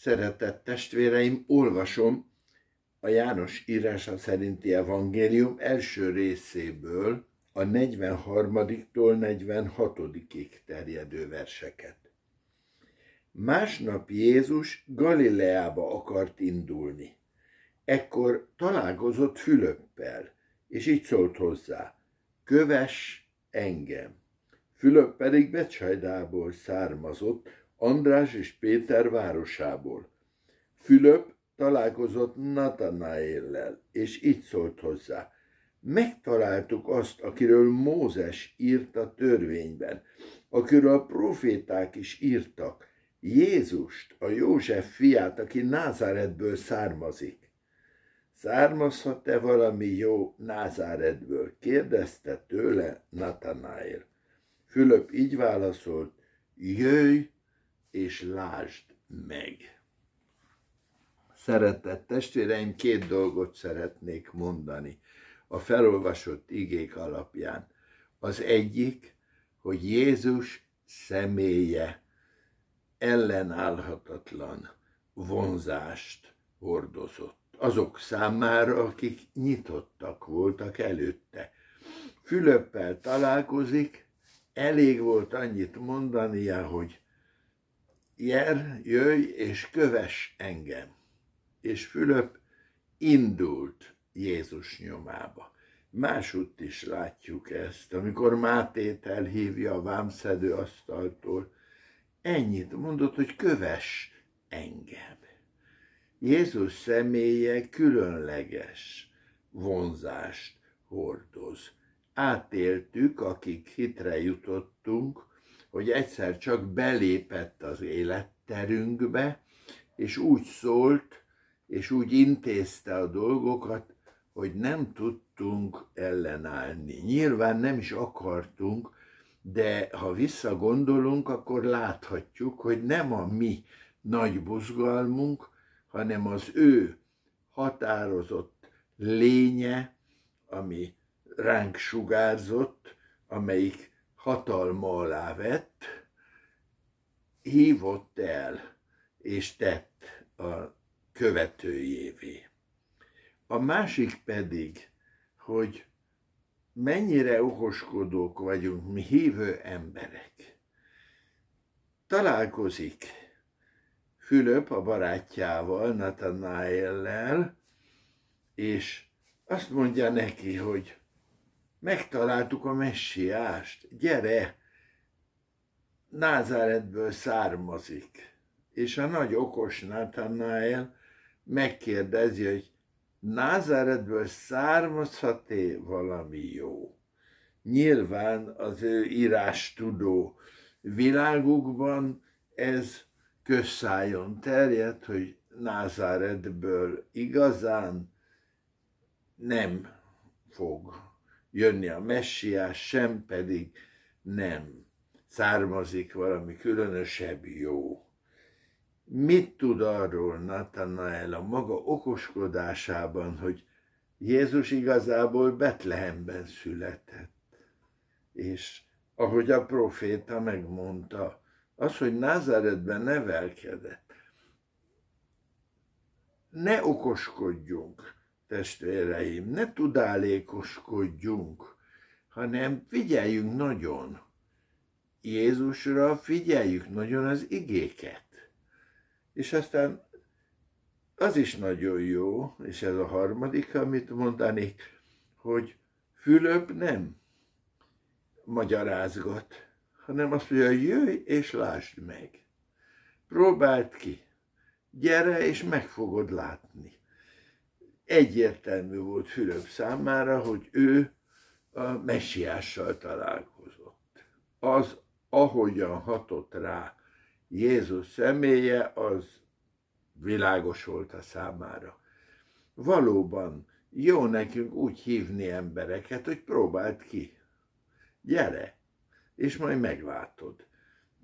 Szeretett testvéreim, olvasom a János írása szerinti evangélium első részéből a 43-tól 46-ig terjedő verseket. Másnap Jézus Galileába akart indulni. Ekkor találkozott Fülöppel, és így szólt hozzá, köves engem. Fülöp pedig Becsajdából származott, András és Péter városából. Fülöp találkozott Natanaéllel, és így szólt hozzá. Megtaláltuk azt, akiről Mózes írt a törvényben, akiről a proféták is írtak, Jézust, a József fiát, aki Názáretből származik. Származhat-e valami jó Názáretből? kérdezte tőle Natanael. Fülöp így válaszolt, jöjj és lásd meg. Szeretett testvéreim, két dolgot szeretnék mondani a felolvasott igék alapján. Az egyik, hogy Jézus személye ellenállhatatlan vonzást hordozott azok számára, akik nyitottak voltak előtte. Fülöppel találkozik, elég volt annyit mondania, hogy Jer, jöjj és köves engem. És Fülöp indult Jézus nyomába. Másútt is látjuk ezt, amikor Mátét elhívja a vámszedő asztaltól. Ennyit mondott, hogy köves engem. Jézus személye különleges vonzást hordoz. Átéltük, akik hitre jutottunk, hogy egyszer csak belépett az életterünkbe, és úgy szólt, és úgy intézte a dolgokat, hogy nem tudtunk ellenállni. Nyilván nem is akartunk, de ha visszagondolunk, akkor láthatjuk, hogy nem a mi nagy buzgalmunk, hanem az ő határozott lénye, ami ránk sugárzott, amelyik hatalma alá vett, hívott el és tett a követőjévé. A másik pedig, hogy mennyire okoskodók vagyunk mi hívő emberek. Találkozik Fülöp a barátjával, Nathanael-lel, és azt mondja neki, hogy megtaláltuk a messiást, gyere, Názáretből származik. És a nagy okos Nathanael megkérdezi, hogy Názáretből származhat-e valami jó? Nyilván az ő írás tudó világukban ez közszájon terjedt, hogy Názáretből igazán nem fog jönni a messiás, sem pedig nem származik valami különösebb jó. Mit tud arról Natanael a maga okoskodásában, hogy Jézus igazából Betlehemben született? És ahogy a proféta megmondta, az, hogy Názáretben nevelkedett. Ne okoskodjunk, testvéreim, ne tudálékoskodjunk, hanem figyeljünk nagyon. Jézusra figyeljük nagyon az igéket. És aztán az is nagyon jó, és ez a harmadik, amit mondanék, hogy Fülöp nem magyarázgat, hanem azt mondja, jöjj és lásd meg. Próbáld ki, gyere és meg fogod látni egyértelmű volt Fülöp számára, hogy ő a messiással találkozott. Az, ahogyan hatott rá Jézus személye, az világos volt a számára. Valóban jó nekünk úgy hívni embereket, hogy próbáld ki. Gyere, és majd megváltod.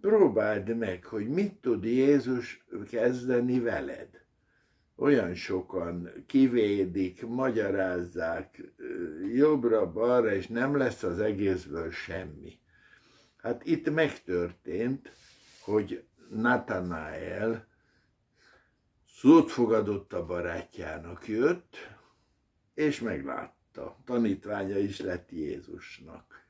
Próbáld meg, hogy mit tud Jézus kezdeni veled olyan sokan kivédik, magyarázzák jobbra-balra, és nem lesz az egészből semmi. Hát itt megtörtént, hogy Nathanael szót fogadott a barátjának jött, és meglátta. Tanítványa is lett Jézusnak.